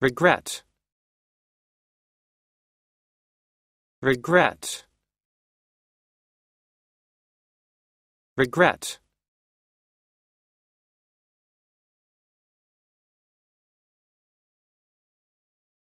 regret regret regret